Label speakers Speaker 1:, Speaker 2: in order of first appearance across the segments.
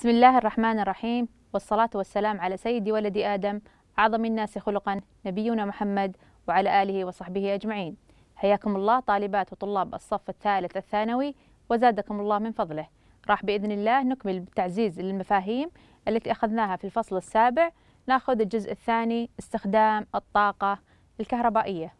Speaker 1: بسم الله الرحمن الرحيم والصلاة والسلام على سيد ولد آدم أعظم الناس خلقا نبينا محمد وعلى آله وصحبه أجمعين حياكم الله طالبات وطلاب الصف الثالث الثانوي وزادكم الله من فضله راح بإذن الله نكمل بتعزيز المفاهيم التي أخذناها في الفصل السابع ناخذ الجزء الثاني استخدام الطاقة الكهربائية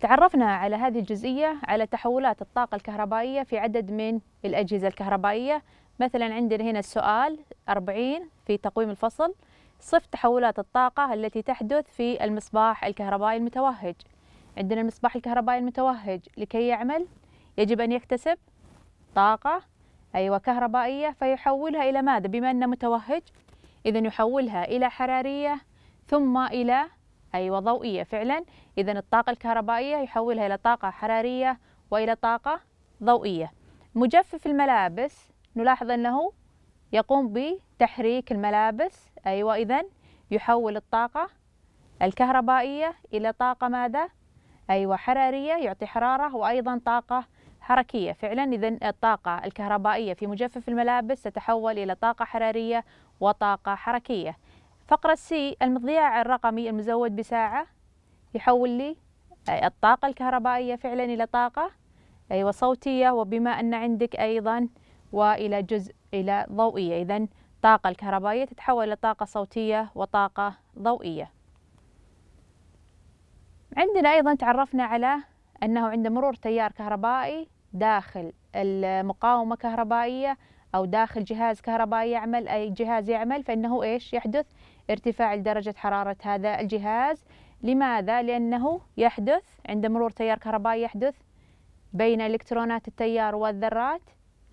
Speaker 1: تعرفنا على هذه الجزئية على تحولات الطاقة الكهربائية في عدد من الأجهزة الكهربائية مثلا عندنا هنا السؤال 40 في تقويم الفصل صف تحولات الطاقة التي تحدث في المصباح الكهربائي المتوهج عندنا المصباح الكهربائي المتوهج لكي يعمل يجب أن يكتسب طاقة أيوة كهربائية فيحولها إلى ماذا بما أنه متوهج إذا يحولها إلى حرارية ثم إلى أيوة ضوئية فعلا إذا الطاقة الكهربائية يحولها إلى طاقة حرارية وإلى طاقة ضوئية مجفف الملابس نلاحظ أنه يقوم بتحريك الملابس أيوة إذا يحول الطاقة الكهربائية إلى طاقة ماذا؟ أيوة حرارية يعطي حرارة وأيضا طاقة حركية فعلا إذا الطاقة الكهربائية في مجفف الملابس تتحول إلى طاقة حرارية وطاقة حركية فقرة سي المضيع الرقمي المزود بساعة يحول لي الطاقة الكهربائية فعلا إلى طاقة أيوة صوتية وبما أن عندك أيضا وإلى جزء إلى ضوئية إذا الطاقة الكهربائية تتحول إلى طاقة صوتية وطاقة ضوئية عندنا أيضا تعرفنا على أنه عند مرور تيار كهربائي داخل المقاومة كهربائية أو داخل جهاز كهربائي يعمل أي جهاز يعمل فإنه إيش يحدث ارتفاع لدرجة حرارة هذا الجهاز لماذا؟ لأنه يحدث عند مرور تيار كهربائي يحدث بين إلكترونات التيار والذرات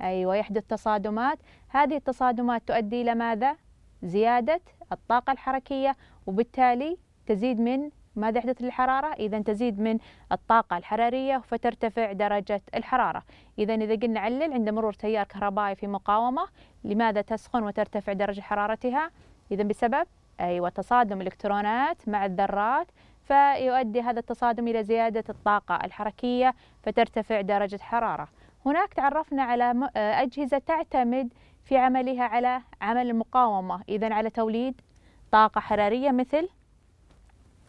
Speaker 1: أيوة يحدث تصادمات هذه التصادمات تؤدي إلى ماذا؟ زيادة الطاقة الحركية وبالتالي تزيد من ماذا يحدث للحرارة؟ إذا تزيد من الطاقة الحرارية فترتفع درجة الحرارة إذا إذا قلنا علل عند مرور تيار كهربائي في مقاومة لماذا تسخن وترتفع درجة حرارتها؟ إذا بسبب أيوة تصادم الإلكترونات مع الذرات فيؤدي هذا التصادم إلى زيادة الطاقة الحركية فترتفع درجة حرارة هناك تعرفنا على آه، أجهزة تعتمد في عملها على عمل المقاومة إذا على توليد طاقة حرارية مثل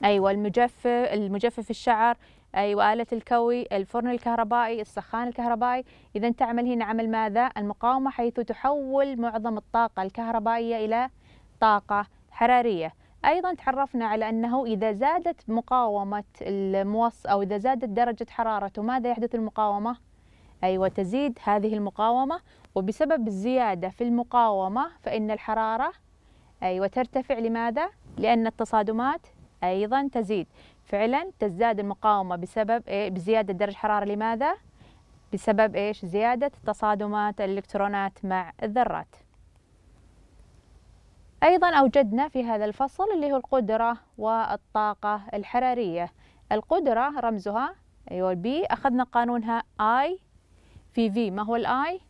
Speaker 1: أيوة المجفف المجفف الشعر أيوة آلة الكوي الفرن الكهربائي السخان الكهربائي إذا تعمل هنا عمل ماذا المقاومة حيث تحول معظم الطاقة الكهربائية إلى طاقة حرارية أيضا تعرفنا على أنه إذا زادت مقاومة الموص أو إذا زادت درجة حرارته ماذا يحدث المقاومة أيوة تزيد هذه المقاومة وبسبب الزيادة في المقاومة فإن الحرارة أيوة ترتفع لماذا؟ لأن التصادمات أيضا تزيد فعلا تزداد المقاومة بسبب إيه؟ بزيادة درجة الحرارة لماذا؟ بسبب إيش؟ زيادة تصادمات الإلكترونات مع الذرات أيضا أوجدنا في هذا الفصل اللي هو القدرة والطاقة الحرارية القدرة رمزها أيوة بي أخذنا قانونها I في في ما هو الآي؟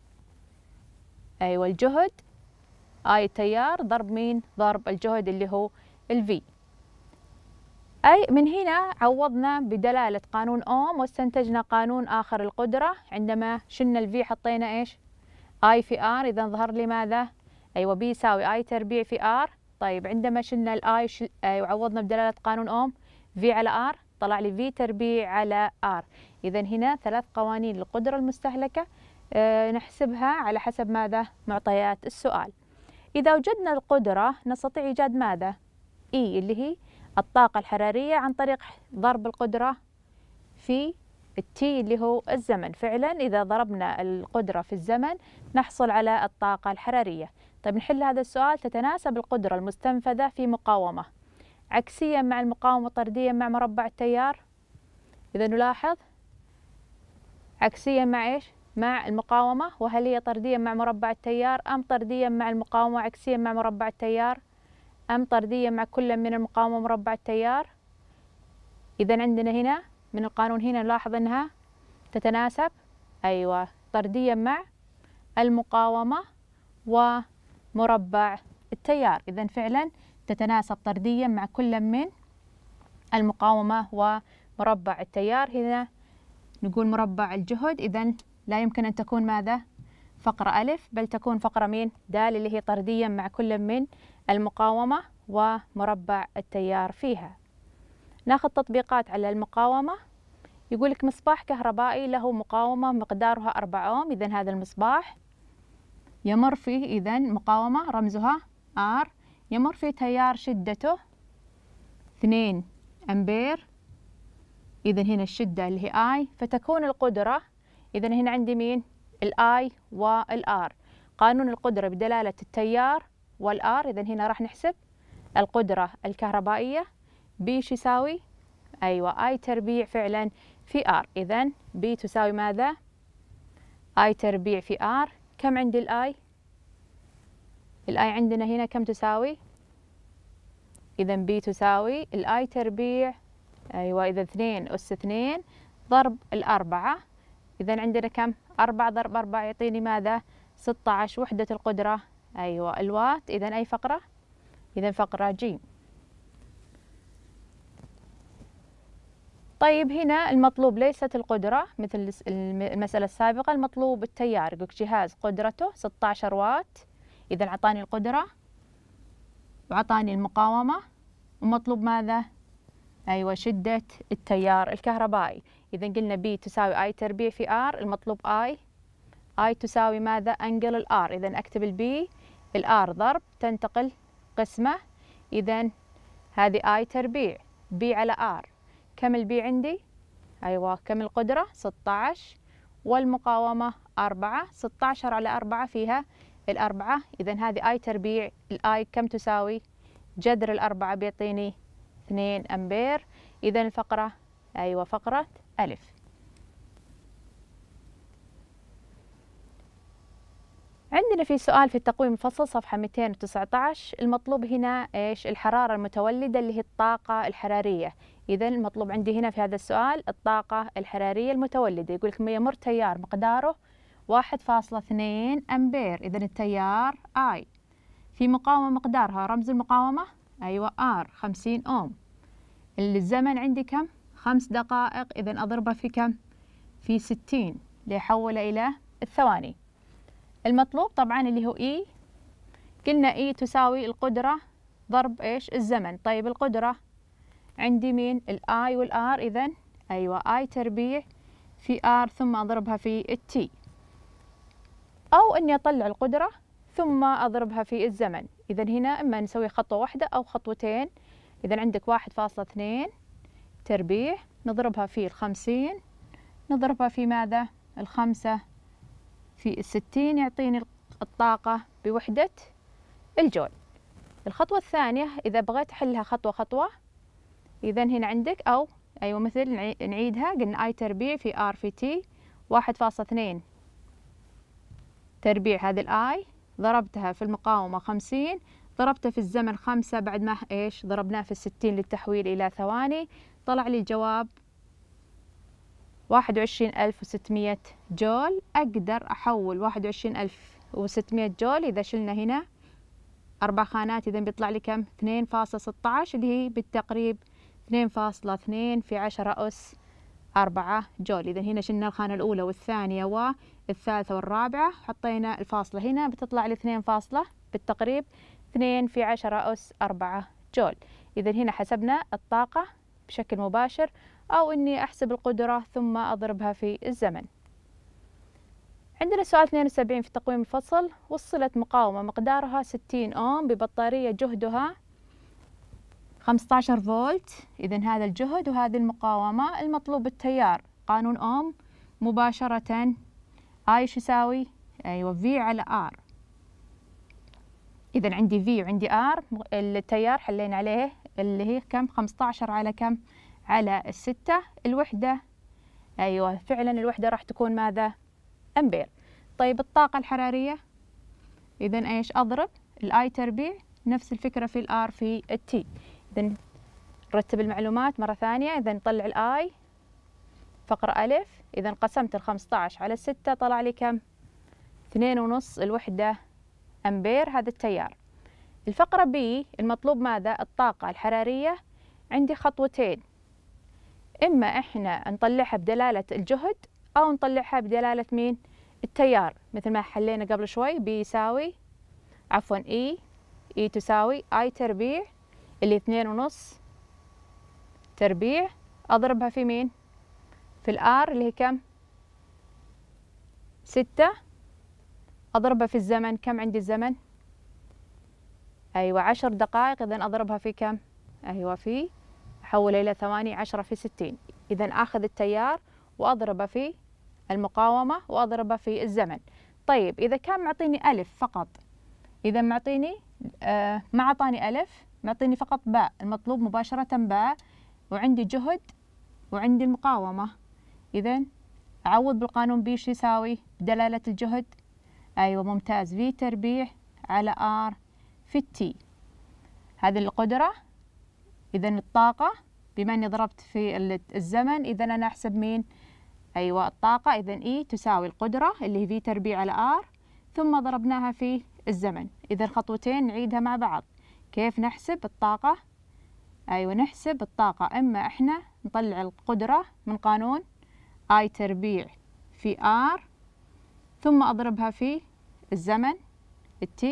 Speaker 1: أيوة الجهد آي التيار ضرب مين؟ ضرب الجهد اللي هو الفي أي من هنا عوضنا بدلالة قانون أوم واستنتجنا قانون آخر القدرة عندما شلنا الفي حطينا إيش؟ آي في آر إذا ظهر لي ماذا؟ أيوة بي يساوي آي تربيع في آر طيب عندما شلنا الآي شل... أيوة عوضنا بدلالة قانون أوم في على آر طلع لي في تربيع على آر إذا هنا ثلاث قوانين للقدرة المستهلكة آه، نحسبها على حسب ماذا معطيات السؤال إذا وجدنا القدرة نستطيع إيجاد ماذا E اللي هي الطاقة الحرارية عن طريق ضرب القدرة في التي اللي هو الزمن فعلا إذا ضربنا القدرة في الزمن نحصل على الطاقة الحرارية طيب نحل هذا السؤال تتناسب القدرة المستنفذة في مقاومة عكسيا مع المقاومة طرديا مع مربع التيار إذا نلاحظ عكسيا مع إيش؟ مع المقاومة وهل هي طرديا مع مربع التيار أم طرديا مع المقاومة عكسيا مع مربع التيار أم طرديا مع كل من المقاومة ومربع التيار إذا عندنا هنا من القانون هنا نلاحظ أنها تتناسب أيوة طرديا مع المقاومة ومربع التيار إذا فعلا تتناسب طرديا مع كل من المقاومة ومربع التيار هنا نقول مربع الجهد إذا لا يمكن أن تكون ماذا فقرة ألف بل تكون فقرة مين دال اللي هي طردية مع كل من المقاومة ومربع التيار فيها ناخذ تطبيقات على المقاومة يقول لك مصباح كهربائي له مقاومة مقدارها أربعة أوم إذا هذا المصباح يمر فيه إذا مقاومة رمزها R يمر فيه تيار شدته اثنين أمبير إذا هنا الشدة اللي هي I فتكون القدرة إذا هنا عندي مين؟ الـ I والـ R قانون القدرة بدلالة التيار والـ R إذا هنا راح نحسب القدرة الكهربائية B شو يساوي؟ أيوة أي تربيع فعلا في R إذا B تساوي ماذا؟ أي تربيع في R كم عندي الـ I؟ الـ I عندنا هنا كم تساوي؟ إذا B تساوي الـ I تربيع أيوة إذا اثنين أس اثنين ضرب الأربعة إذا عندنا كم أربعة ضرب أربعة يعطيني ماذا ستة عشر وحدة القدرة أيوة الوات إذا أي فقرة إذا فقرة جيم طيب هنا المطلوب ليست القدرة مثل المسألة السابقة المطلوب التيار يقولك جهاز قدرته 16 وات إذا عطاني القدرة وعطاني المقاومة ومطلوب ماذا أيوة شدة التيار الكهربائي إذا قلنا بي تساوي آي تربيع في آر المطلوب آي آي تساوي ماذا أنقل الآر إذا أكتب البي الآر ضرب تنتقل قسمة إذا هذه آي تربيع بي على آر كم البي عندي؟ أيوة كم القدرة؟ 16 والمقاومة 4 16 على 4 فيها الأربعة إذا هذه آي تربيع الآي كم تساوي؟ جذر الأربعة بيعطيني 2 أمبير إذا الفقرة أيوة فقرة ألف عندنا في سؤال في التقويم الفصل صفحة 219 المطلوب هنا إيش الحرارة المتولدة اللي هي الطاقة الحرارية إذا المطلوب عندي هنا في هذا السؤال الطاقة الحرارية المتولدة يقول لك يمر تيار مقداره 1.2 أمبير إذا التيار آي في مقاومة مقدارها رمز المقاومة أيوة R خمسين أوم الزمن عندي كم؟ خمس دقائق إذا أضربه في كم؟ في ستين ليحوله إلى الثواني المطلوب طبعا اللي هو E قلنا E تساوي القدرة ضرب إيش؟ الزمن طيب القدرة عندي مين؟ الآي والآر إذا أيوة آي تربيع في آر ثم أضربها في التي أو أني أطلع القدرة ثم أضربها في الزمن إذا هنا إما نسوي خطوة واحدة أو خطوتين إذا عندك واحد فاصلة اثنين تربيع نضربها في الخمسين نضربها في ماذا؟ الخمسة في الستين يعطيني الطاقة بوحدة الجول الخطوة الثانية إذا بغيت أحلها خطوة خطوة إذا هنا عندك أو أيوة مثل نعيدها قلنا أي تربيع في آر في تي واحد فاصلة اثنين تربيع هذه الآي ضربتها في المقاومة خمسين ضربته في الزمن خمسة بعد ما إيش ضربناه في الستين للتحويل إلى ثواني طلع لي الجواب واحد وعشرين ألف وستمية جول أقدر أحول واحد وعشرين ألف وستمية جول إذا شلنا هنا أربع خانات إذا بيطلع لي كم اثنين فاصلة ستة عشر اللي هي بالتقريب اثنين فاصلة اثنين في عشرة أس أربعة جول إذا هنا شلنا الخانة الأولى والثانية والثالثة والرابعة حطينا الفاصلة هنا بتطلع لي فاصلة بالتقريب اثنين في عشرة أس أربعة جول إذا هنا حسبنا الطاقة بشكل مباشر أو إني أحسب القدرة ثم أضربها في الزمن عندنا سؤال 72 في تقويم الفصل وصلت مقاومة مقدارها 60 أوم ببطارية جهدها 15 فولت إذا هذا الجهد وهذه المقاومة المطلوب التيار قانون أوم مباشرة I شو يساوي؟ أيوة V على R إذا عندي V وعندي R التيار حلينا عليه اللي هي كم؟ 15 على كم؟ على الستة الوحدة أيوة فعلا الوحدة راح تكون ماذا؟ أمبير طيب الطاقة الحرارية إذا إيش أضرب الآي تربيع نفس الفكرة في الآر في التي إذا رتب المعلومات مرة ثانية إذا نطلع الآي فقرة ألف إذا قسمت الخمسة عشر على ستة طلع لي كم؟ اثنين ونص الوحدة أمبير هذا التيار الفقرة بي المطلوب ماذا؟ الطاقة الحرارية عندي خطوتين إما إحنا نطلعها بدلالة الجهد أو نطلعها بدلالة مين؟ التيار مثل ما حلينا قبل شوي بي يساوي عفوا إي e، إي e تساوي آي تربيع اللي اثنين ونص تربيع أضربها في مين؟ في الآر اللي هي كم؟ ستة أضربها في الزمن كم عندي الزمن؟ أيوة عشر دقائق إذا أضربها في كم؟ أيوة في أحولها إلى ثواني عشرة في ستين إذا آخذ التيار وأضربه في المقاومة وأضربه في الزمن طيب إذا كان معطيني ألف فقط إذا معطيني آه ما عطاني ألف معطيني فقط باء المطلوب مباشرة باء وعندي جهد وعندي المقاومة إذا أعوض بالقانون بي شو يساوي دلالة الجهد أيوة ممتاز في تربيع على آر في التي هذه القدرة إذا الطاقة بما أني ضربت في الزمن إذا أنا أحسب مين أيوة الطاقة إذا إي e تساوي القدرة اللي هي في تربيع على آر ثم ضربناها في الزمن إذا الخطوتين نعيدها مع بعض كيف نحسب الطاقة أيوة نحسب الطاقة إما إحنا نطلع القدرة من قانون I تربيع في R ثم أضربها في الزمن T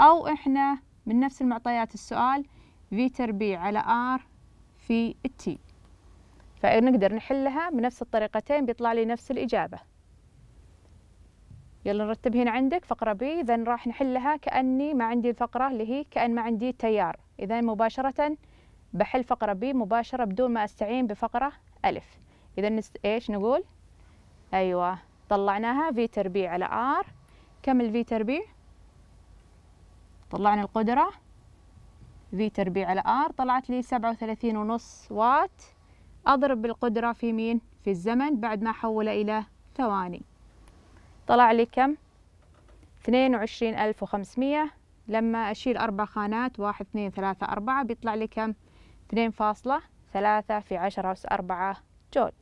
Speaker 1: أو إحنا من نفس المعطيات السؤال V تربيع على R في T فنقدر نحلها بنفس الطريقتين بيطلع لي نفس الإجابة يلا نرتب هنا عندك فقرة بي إذا راح نحلها كأني ما عندي الفقرة اللي هي كأن ما عندي تيار إذا مباشرة بحل فقرة بي مباشرة بدون ما أستعين بفقرة ألف إذا نست... إيش نقول أيوة طلعناها في تربيع على آر كم الفي تربيع طلعنا القدرة في تربيع على آر طلعت لي سبعة وثلاثين ونص وات أضرب بالقدرة في مين في الزمن بعد ما أحوله إلى ثواني طلع لي كم اثنين وعشرين ألف لما أشيل أربع خانات واحد اثنين ثلاثة أربعة بيطلع لي كم اثنين فاصلة ثلاثة في عشرة أس أربعة جول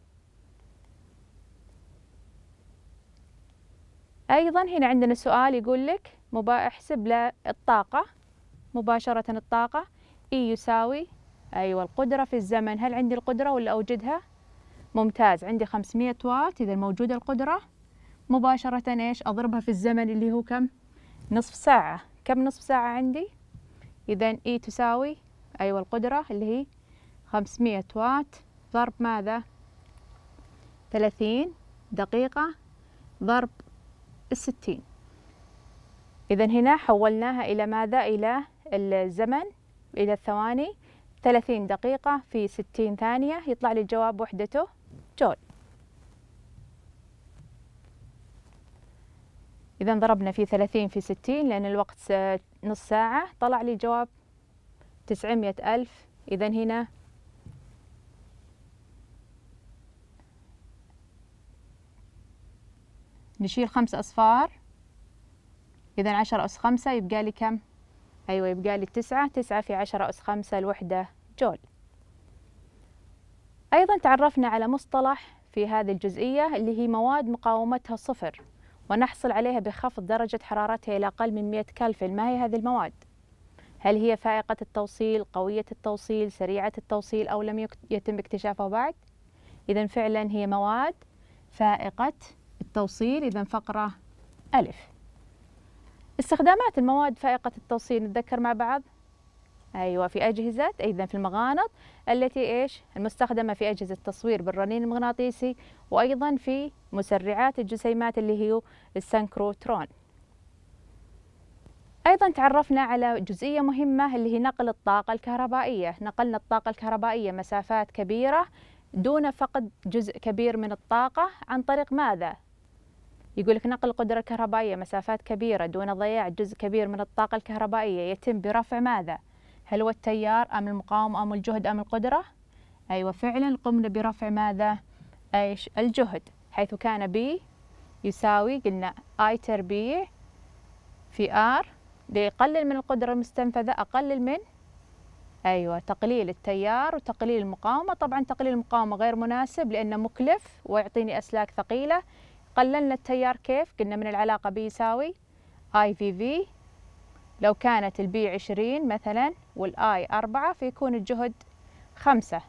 Speaker 1: أيضا هنا عندنا سؤال يقول لك مبا احسب له الطاقة مباشرة الطاقة إي يساوي أيوة القدرة في الزمن هل عندي القدرة ولا أوجدها؟ ممتاز عندي 500 وات إذا موجودة القدرة مباشرة إيش أضربها في الزمن اللي هو كم نصف ساعة كم نصف ساعة عندي إذا إي e تساوي أيوة القدرة اللي هي خمسمية وات ضرب ماذا ثلاثين دقيقة ضرب الستين إذا هنا حولناها إلى ماذا إلى الزمن إلى الثواني ثلاثين دقيقة في ستين ثانية يطلع لي الجواب وحدته جول إذا ضربنا في ثلاثين في ستين لأن الوقت نص ساعة طلع لي الجواب تسعمية ألف إذا هنا نشيل خمس أصفار إذا عشرة أس خمسة يبقى لي كم؟ أيوة يبقى لي تسعة تسعة في عشرة أس خمسة الوحدة جول أيضا تعرفنا على مصطلح في هذه الجزئية اللي هي مواد مقاومتها صفر ونحصل عليها بخفض درجة حرارتها إلى أقل من 100 كلفن ما هي هذه المواد؟ هل هي فائقة التوصيل، قوية التوصيل، سريعة التوصيل أو لم يتم اكتشافها بعد؟ إذا فعلا هي مواد فائقة التوصيل إذا فقرة ألف استخدامات المواد فائقة التوصيل نتذكر مع بعض ايوه في اجهزه ايضا في المغانط التي ايش المستخدمه في اجهزه التصوير بالرنين المغناطيسي وايضا في مسرعات الجسيمات اللي هي السنكروترون ايضا تعرفنا على جزئيه مهمه اللي هي نقل الطاقه الكهربائيه نقلنا الطاقه الكهربائيه مسافات كبيره دون فقد جزء كبير من الطاقه عن طريق ماذا يقول لك نقل القدرة الكهربائية مسافات كبيرة دون ضياع جزء كبير من الطاقة الكهربائية يتم برفع ماذا؟ هل هو التيار أم المقاومة أم الجهد أم القدرة؟ أيوة فعلا قمنا برفع ماذا؟ إيش؟ الجهد حيث كان بي يساوي قلنا I تربيع في R ليقلل من القدرة المستنفذة أقلل من أيوة تقليل التيار وتقليل المقاومة طبعا تقليل المقاومة غير مناسب لأنه مكلف ويعطيني أسلاك ثقيلة قللنا التيار كيف؟ قلنا من العلاقة بي يساوي IVV لو كانت البي عشرين مثلا والاي أربعة فيكون الجهد خمسة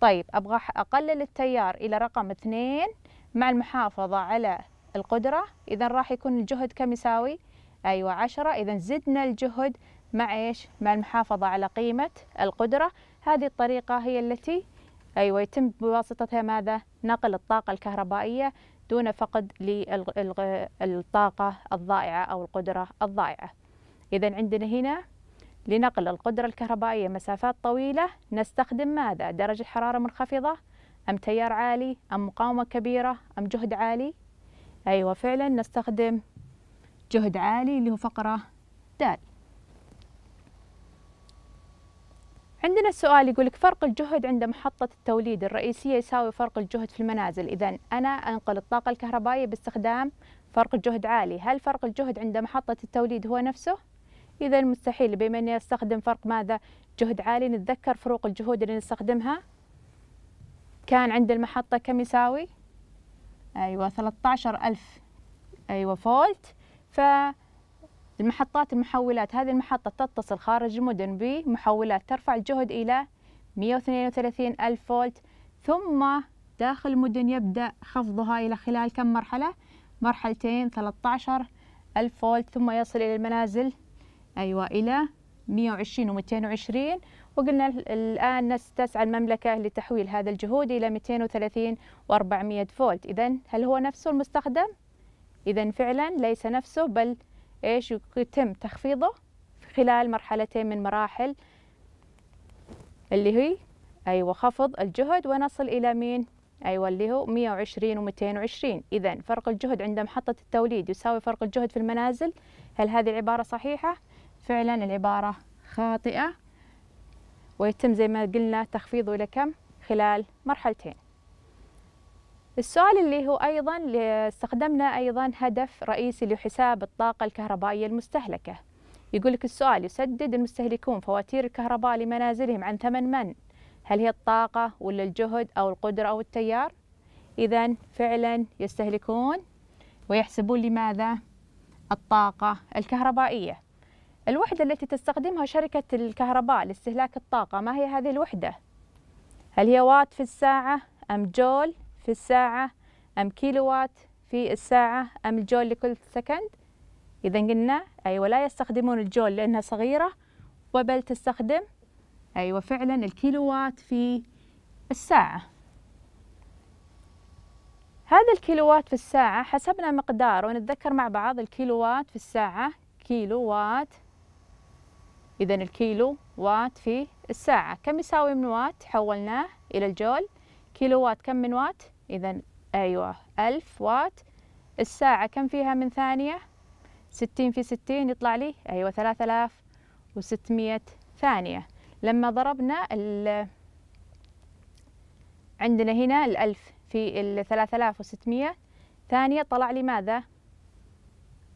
Speaker 1: طيب أبغى أقلل التيار إلى رقم اثنين مع المحافظة على القدرة إذا راح يكون الجهد كم يساوي؟ أيوة عشرة إذا زدنا الجهد مع إيش؟ مع المحافظة على قيمة القدرة هذه الطريقة هي التي أيوة يتم بواسطتها ماذا؟ نقل الطاقة الكهربائية دون فقد للطاقة الضائعة أو القدرة الضائعة إذا عندنا هنا لنقل القدرة الكهربائية مسافات طويلة نستخدم ماذا؟ درجة حرارة منخفضة أم تيار عالي أم مقاومة كبيرة أم جهد عالي؟ أيوة فعلا نستخدم جهد عالي اللي هو فقرة د عندنا السؤال يقولك فرق الجهد عند محطة التوليد الرئيسية يساوي فرق الجهد في المنازل إذا أنا أنقل الطاقة الكهربائية باستخدام فرق جهد عالي هل فرق الجهد عند محطة التوليد هو نفسه؟ إذا مستحيل بما أني أستخدم فرق ماذا جهد عالي نتذكر فروق الجهود اللي نستخدمها كان عند المحطة كم يساوي أيوة 13000 أيوة فولت فالمحطات المحولات هذه المحطة تتصل خارج المدن بمحولات ترفع الجهد إلى 132 ألف فولت ثم داخل المدن يبدأ خفضها إلى خلال كم مرحلة؟ مرحلتين 13 ألف فولت ثم يصل إلى المنازل أيوة إلى 120 و220 وقلنا الآن نستسعى المملكة لتحويل هذا الجهود إلى 230 و400 فولت إذا هل هو نفسه المستخدم؟ إذا فعلا ليس نفسه بل إيش يتم تخفيضه خلال مرحلتين من مراحل اللي هي أيوة خفض الجهد ونصل إلى مين؟ أيوة اللي هو 120 و220 إذا فرق الجهد عند محطة التوليد يساوي فرق الجهد في المنازل هل هذه العبارة صحيحة؟ فعلا العبارة خاطئة ويتم زي ما قلنا تخفيضه إلى كم خلال مرحلتين السؤال اللي هو أيضا استخدمنا أيضا هدف رئيسي لحساب الطاقة الكهربائية المستهلكة يقول لك السؤال يسدد المستهلكون فواتير الكهرباء لمنازلهم عن ثمن من؟ هل هي الطاقة ولا الجهد أو القدرة أو التيار؟ إذا فعلا يستهلكون ويحسبون لماذا؟ الطاقة الكهربائية الوحدة التي تستخدمها شركة الكهرباء لاستهلاك الطاقة ما هي هذه الوحدة؟ هل هي وات في الساعة أم جول في الساعة أم كيلو وات في الساعة أم الجول لكل سكند؟ إذا قلنا أيوة لا يستخدمون الجول لأنها صغيرة وبل تستخدم أيوة فعلا الكيلو وات في الساعة هذا الكيلووات في الساعة حسبنا مقداره ونتذكر مع بعض الكيلووات في الساعة كيلووات إذا الكيلو وات في الساعة كم يساوي من وات حولناه إلى الجول كيلو وات كم من وات إذا أيوة ألف وات الساعة كم فيها من ثانية ستين في ستين يطلع لي أيوة ثلاثة آلاف وستمية ثانية لما ضربنا عندنا هنا الألف في الثلاثة آلاف وستمية ثانية طلع لي ماذا؟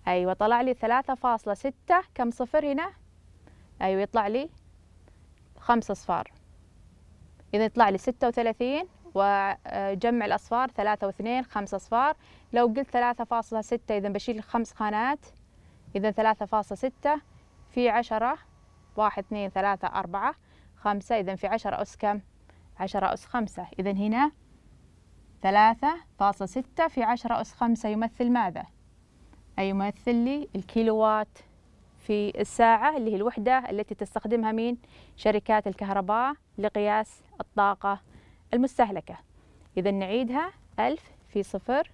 Speaker 1: أيوة طلع لي ثلاثة فاصلة ستة كم صفر هنا أيوة يطلع لي خمس أصفار إذا يطلع لي ستة وثلاثين وجمع الأصفار ثلاثة واثنين خمس أصفار لو قلت ثلاثة فاصلة ستة إذا بشيل خمس خانات إذا ثلاثة فاصلة ستة في عشرة واحد اثنين ثلاثة أربعة خمسة إذا في عشرة أس كم عشرة أس خمسة إذا هنا ثلاثة فاصلة ستة في عشرة أس خمسة يمثل ماذا؟ أي يمثل لي الكيلووات في الساعة اللي هي الوحدة التي تستخدمها من شركات الكهرباء لقياس الطاقة المستهلكة إذا نعيدها ألف في صفر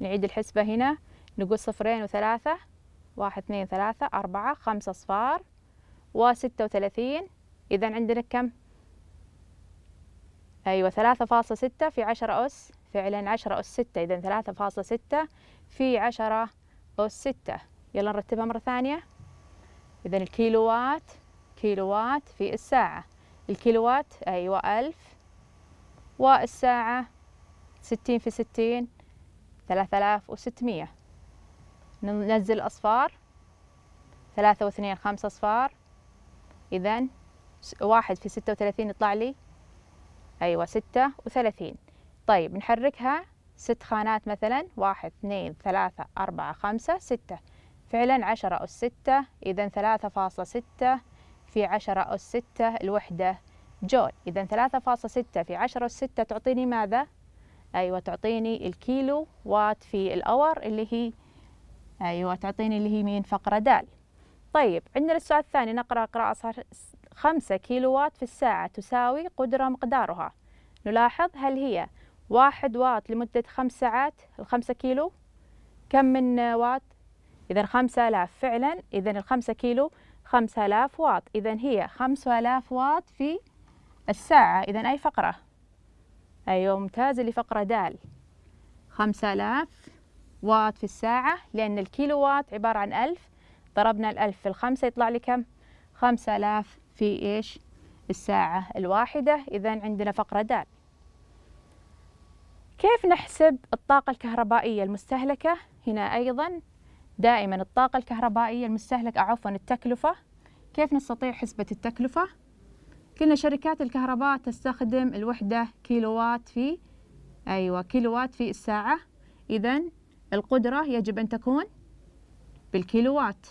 Speaker 1: نعيد الحسبة هنا نقول صفرين وثلاثة واحد اثنين ثلاثة أربعة خمسة أصفار وستة وثلاثين إذا عندنا كم؟ أيوة ثلاثة فاصلة ستة في عشرة أس فعلا عشرة أس ستة إذا ثلاثة فاصلة ستة في عشرة أوس ستة يلا نرتبها مرة ثانية إذا الكيلوات كيلوات في الساعة الكيلوات أيوة ألف والساعة ستين في ستين ثلاثة آلاف وستمية ننزل الأصفار ثلاثة واثنين خمسة أصفار إذا واحد في ستة وثلاثين يطلع لي أيوة ستة وثلاثين طيب نحركها ست خانات مثلا واحد اثنين ثلاثة أربعة خمسة ستة فعلا عشرة أس ستة إذا ثلاثة فاصلة ستة في عشرة أس ستة الوحدة جول إذا ثلاثة فاصلة ستة في عشرة أس ستة تعطيني ماذا؟ أيوة تعطيني الكيلو وات في الأور اللي هي أيوة تعطيني اللي هي مين فقرة دال طيب عندنا السؤال الثاني نقرأ قراءة صار خمسة كيلو وات في الساعة تساوي قدرة مقدارها نلاحظ هل هي واحد واط لمدة خمس ساعات الخمسة كيلو كم من واط إذا خمسة آلاف فعلا إذا الخمسة كيلو خمسة آلاف واط إذا هي خمسة آلاف واط في الساعة إذا أي فقرة أيوة ممتاز اللي فقرة دال خمسة آلاف واط في الساعة لأن الكيلو واط عبارة عن ألف ضربنا الألف في الخمسة يطلع لي كم خمسة آلاف في إيش الساعة الواحدة إذا عندنا فقرة دال كيف نحسب الطاقة الكهربائية المستهلكة؟ هنا أيضا دائما الطاقة الكهربائية المستهلكة عفوا التكلفة كيف نستطيع حسبة التكلفة؟ قلنا شركات الكهرباء تستخدم الوحدة كيلوات في أيوة كيلوات في الساعة إذا القدرة يجب أن تكون بالكيلوات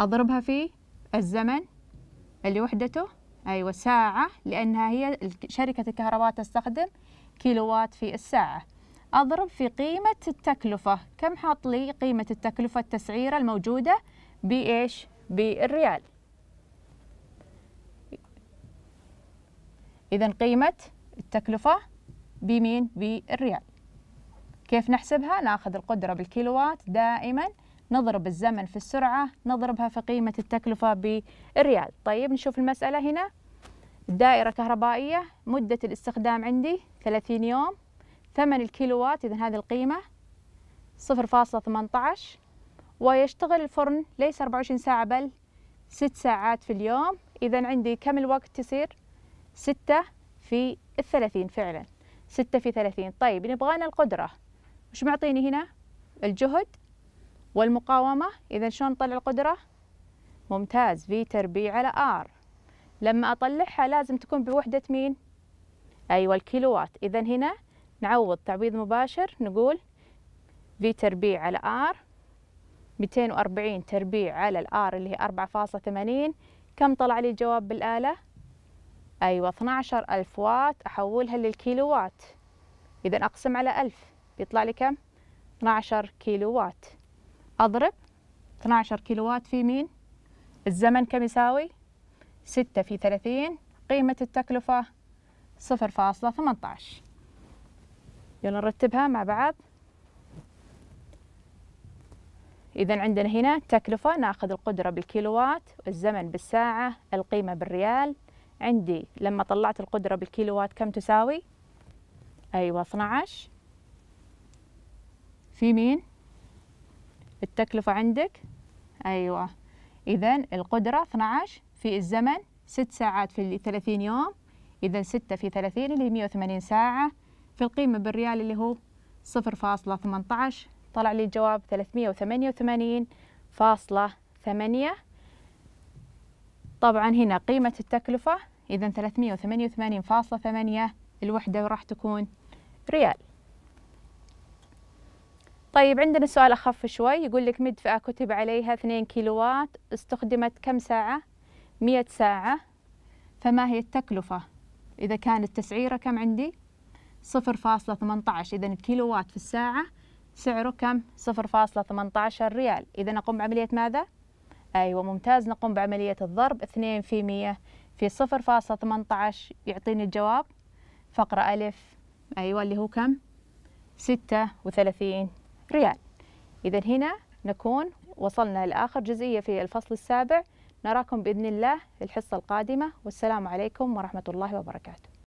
Speaker 1: أضربها في الزمن اللي وحدته أيوة ساعة لأنها هي شركة الكهرباء تستخدم كيلووات في الساعة أضرب في قيمة التكلفة كم حاط لي قيمة التكلفة التسعيرة الموجودة بإيش بالريال إذا قيمة التكلفة بمين بالريال كيف نحسبها ناخذ القدرة بالكيلووات دائما نضرب الزمن في السرعة نضربها في قيمة التكلفة بالريال طيب نشوف المسألة هنا دائرة كهربائية مدة الاستخدام عندي 30 يوم ثمن الكيلووات إذا هذه القيمة 0.18 ويشتغل الفرن ليس 24 ساعة بل 6 ساعات في اليوم إذا عندي كم الوقت تصير 6 في الثلاثين فعلا 6 في 30 طيب نبغانا القدرة وش معطيني هنا الجهد والمقاومة إذا شلون نطلع القدرة؟ ممتاز في تربيع على آر لما أطلعها لازم تكون بوحدة مين؟ أيوة الكيلوات إذا هنا نعوض تعويض مباشر نقول في تربيع على آر 240 تربيع على الآر اللي هي 4.80 كم طلع لي الجواب بالآلة؟ أيوة 12000 وات أحولها للكيلوات إذا أقسم على 1000 بيطلع لي كم؟ 12 وات أضرب 12 كيلووات في مين الزمن كم يساوي 6 في 30 قيمة التكلفة 0.18 يلا نرتبها مع بعض إذا عندنا هنا تكلفة ناخذ القدرة بالكيلووات والزمن بالساعة القيمة بالريال عندي لما طلعت القدرة بالكيلووات كم تساوي؟ أيوة 12 في مين؟ 0.18 التكلفة عندك أيوة إذا القدرة 12 في الزمن ست ساعات في 30 يوم إذا ستة في 30 اللي هي 180 ساعة في القيمة بالريال اللي هو 0.18 طلع لي الجواب 388.8 طبعا هنا قيمة التكلفة إذا 388.8 الوحدة راح تكون ريال طيب عندنا سؤال أخف شوي يقول لك مدفأة كتب عليها 2 كيلووات استخدمت كم ساعة؟ 100 ساعة فما هي التكلفة؟ إذا كانت التسعيرة كم عندي؟ 0.18 إذا الكيلووات في الساعة سعره كم؟ 0.18 ريال إذا نقوم بعملية ماذا؟ أيوة ممتاز نقوم بعملية الضرب 2 في 100 في 0.18 يعطيني الجواب فقرة ألف أيوة اللي هو كم؟ 36 ريال إذا هنا نكون وصلنا لآخر جزئية في الفصل السابع نراكم بإذن الله في الحصة القادمة والسلام عليكم ورحمة الله وبركاته